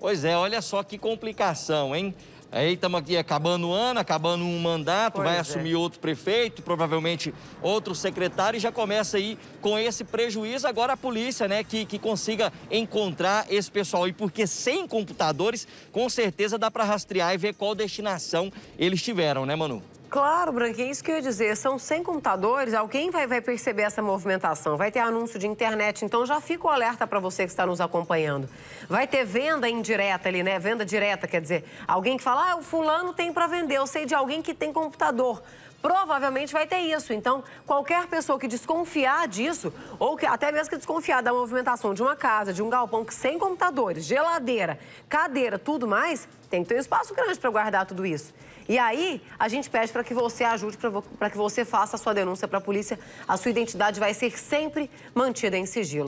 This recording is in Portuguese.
Pois é, olha só que complicação, hein? Aí estamos aqui acabando o ano, acabando um mandato, pois vai é. assumir outro prefeito, provavelmente outro secretário, e já começa aí com esse prejuízo. Agora a polícia, né, que, que consiga encontrar esse pessoal. E porque sem computadores, com certeza dá para rastrear e ver qual destinação eles tiveram, né, Manu? Claro, Branquinho, é isso que eu ia dizer. São 100 computadores, alguém vai, vai perceber essa movimentação. Vai ter anúncio de internet, então já fica o alerta para você que está nos acompanhando. Vai ter venda indireta ali, né? Venda direta, quer dizer, alguém que fala, ah, o fulano tem para vender. Eu sei de alguém que tem computador provavelmente vai ter isso. Então, qualquer pessoa que desconfiar disso, ou que, até mesmo que desconfiar da movimentação de uma casa, de um galpão que sem computadores, geladeira, cadeira, tudo mais, tem que ter um espaço grande para guardar tudo isso. E aí, a gente pede para que você ajude, para que você faça a sua denúncia para a polícia. A sua identidade vai ser sempre mantida em sigilo.